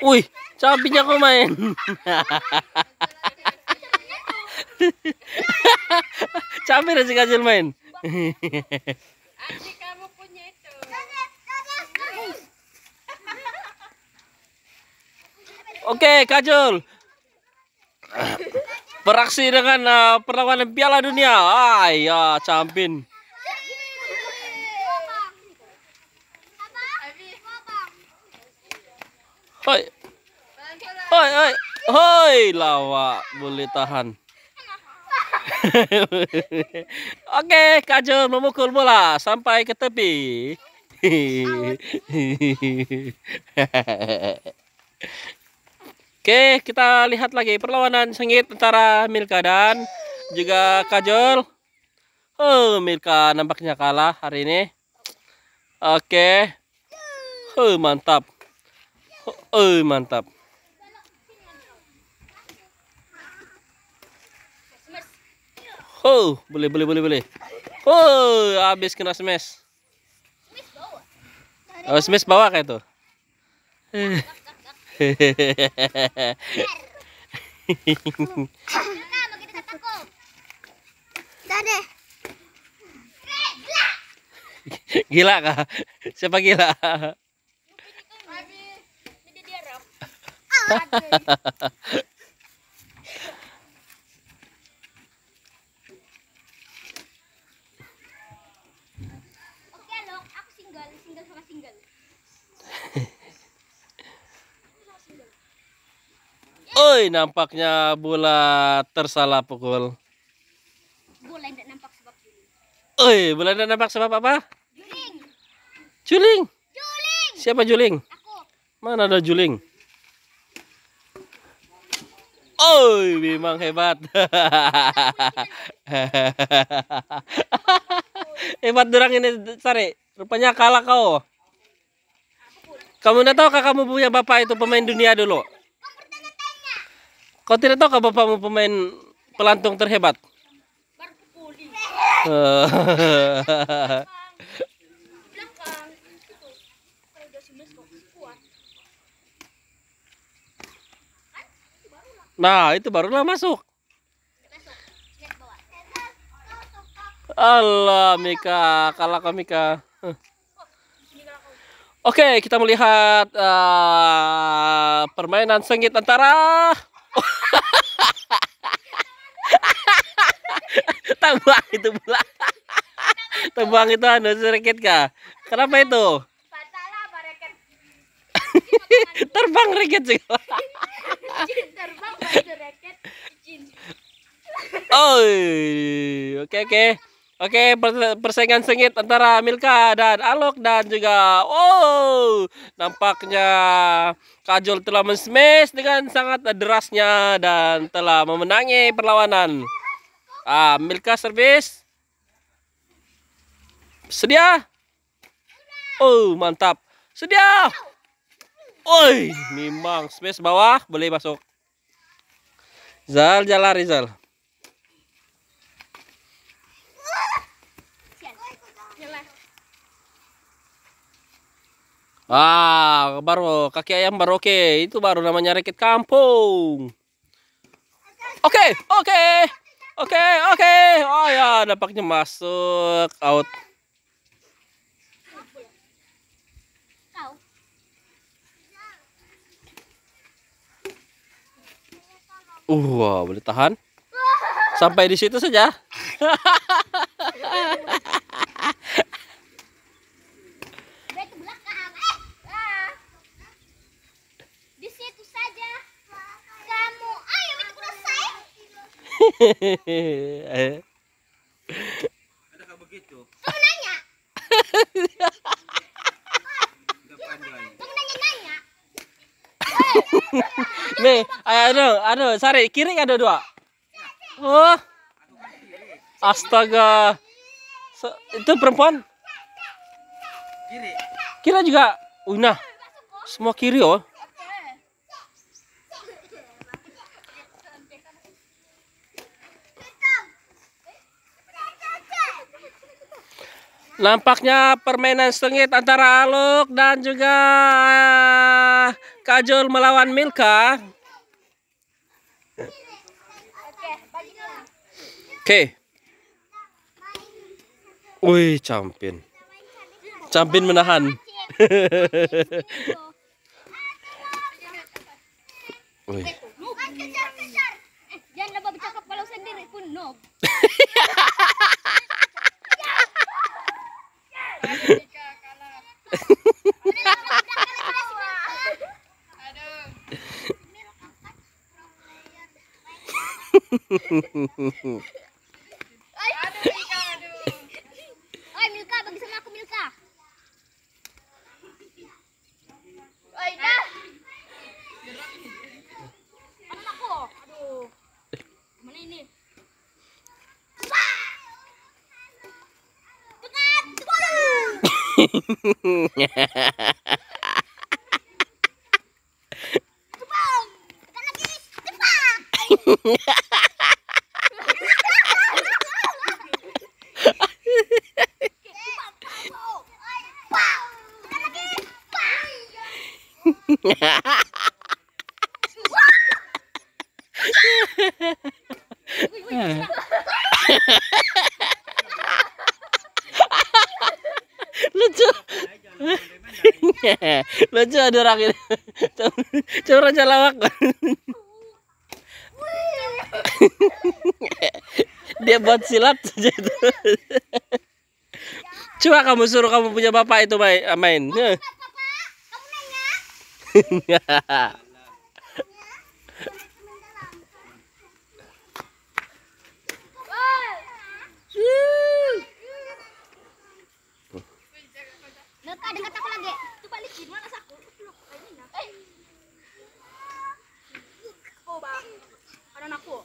Wih, sabi kok main. Sabi na si main. Oke, okay, Kajul. Beraksi dengan uh, perlawanan Piala Dunia. Ah, ya, champion. Hoi. Hoi, hoi. Hoi, lawa boleh tahan. Oke, Kak Jun memukul bola sampai ke tepi. Oke, kita lihat lagi perlawanan sengit antara Milka dan juga Kajol. Oh, Milka nampaknya kalah hari ini. Oke. Okay. Oh, mantap. Oh mantap. Oh, boleh boleh boleh boleh. Oh, habis kena smash. Oh, smash bawa kayak tuh. gila kah? Siapa gila? Oke, Lok, aku single, single sama single. Oi, nampaknya bola tersalah pukul. Bola tidak nampak sebab juling. Oi, bola tidak nampak sebab apa? Juling. Juling. Juling. Siapa juling? Aku. Mana ada juling? Oh, memang hebat. hebat durang ini, Sari. Rupanya kalah kau. Kamu tidak tahu kamu punya bapak itu pemain dunia dulu? Kau tidak tahu kah bapakmu pemain pelantung terhebat? Nah, itu barulah masuk. Allah Mika, kalah kau Mika. Oke, okay, kita melihat uh, permainan sengit antara tambah itu pula. tambang itu anu sedikit kah? Kenapa itu? Terbang reket sih. Oh, oke oke. Oke, persaingan sengit antara Milka dan Alok dan juga oh, nampaknya Kajol telah mensmash dengan sangat derasnya dan telah memenangi perlawanan. Ah, Milka servis. Sedia? Oh, mantap. Sedia. Oi, memang smash bawah boleh masuk. Zal, jalan Rizal. Ah, baru kaki ayam baru oke. Okay. Itu baru namanya reket kampung. Oke, okay, oke. Okay. Oke, okay, oke. Okay. Oh ya, dapatnya masuk out. Uh, wow, boleh tahan. Sampai di situ saja. Eh, ah. Di situ saja. Kamu, ayo ah, begitu? Kamu Me, ayo, ayo, sari kiri ada dua. Oh. Astaga. So, itu perempuan? Kiri. Kira juga. Una. Uh, semua kiri oh. Nampaknya permainan sengit antara Aluk dan juga Kajur Kajol melawan Milka. Oke. Okay. Wih, campin. Campin menahan. Wih. Eh, jangan aduh Milka, bagi sama aku lucu lucu ada orang coba coba lawak dia buat silat coba kamu suruh kamu punya bapak itu eh, main, eh. main. Eh. Oh, 到那户。